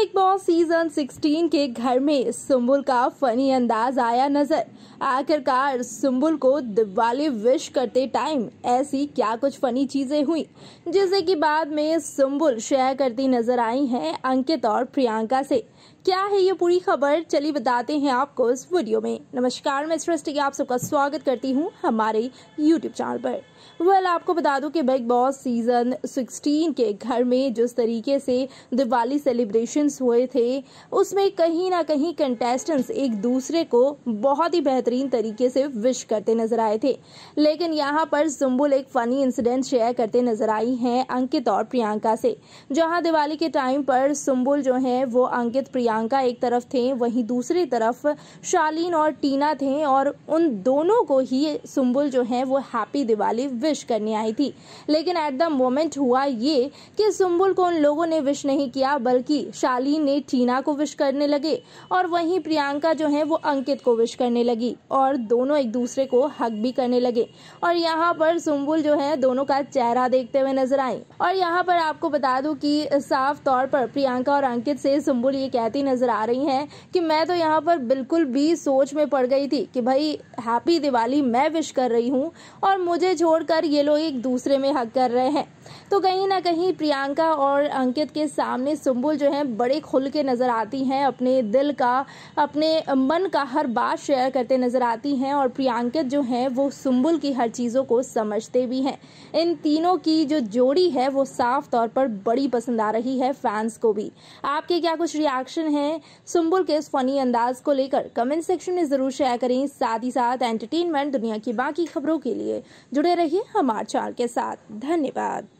big boss season 16 के घर में सुम्बुल का फनी अंदाज आया नजर आखिरकार सुम्बुल को दिवाली विश करते टाइम ऐसी क्या कुछ फनी चीजें हुई जिसे की बाद में सुम्बुल शेयर करती नजर आई हैं अंकित और प्रियंका से क्या है ये पूरी खबर चलिए बताते हैं आपको इस वीडियो में नमस्कार मैं सृष्टि आप सबका स्वागत करती हूँ हमारे यूट्यूब चैनल पर वेल आपको बता दूं कि बिग बॉस सीजन 16 के घर में जिस तरीके से दिवाली सेलिब्रेशन इवेंट्स हुए थे उसमें कहीं ना कहीं कंटेस्टेंट्स एक दूसरे को बहुत ही बेहतरीन तरीके से विश करते नजर आए थे लेकिन यहाँ पर जुम्बुल एक फनी इंसिडेंट शेयर करते नजर आई हैं अंकित और प्रियंका से जहाँ दिवाली के टाइम पर सुम्बुल जो है वो अंकित प्रियंका एक तरफ थे वहीं दूसरी तरफ शालीन और टीना थे और उन दोनों को ही सुम्बुल जो है वो हैप्पी दिवाली विश करने आई थी लेकिन एट द मोमेंट हुआ ये कि सुम्बुल को उन लोगों ने विश नहीं किया बल्कि शालीन शाली ने टीना को विश करने लगे और वहीं प्रियंका जो है वो अंकित को विश करने लगी और दोनों एक दूसरे को हक भी करने लगे और यहाँ पर सुम्बुल जो है दोनों का चेहरा देखते हुए नजर आई और यहाँ पर आपको बता दू की साफ तौर पर प्रियंका और अंकित से सुम्बुल ये कहती नजर आ रही है की मैं तो यहाँ पर बिल्कुल भी सोच में पड़ गई थी की भाई हैप्पी दिवाली मैं विश कर रही हूँ और मुझे छोड़कर ये लोग एक दूसरे में हक कर रहे हैं तो कहीं ना कहीं प्रियंका और अंकित के सामने सुम्बुल जो है बड़े बड़े खुल के नज़र आती हैं अपने दिल का अपने मन का हर बात शेयर करते नज़र आती हैं और प्रियांकित जो हैं वो सुम्बुल की हर चीज़ों को समझते भी हैं इन तीनों की जो जोड़ी है वो साफ तौर पर बड़ी पसंद आ रही है फैंस को भी आपके क्या कुछ रिएक्शन हैं सुम्बुल के इस फनी अंदाज को लेकर कमेंट सेक्शन में ज़रूर शेयर करें साथ ही साथ एंटरटेनमेंट दुनिया की बाकी खबरों के लिए जुड़े रहिए हमारे चैनल के साथ धन्यवाद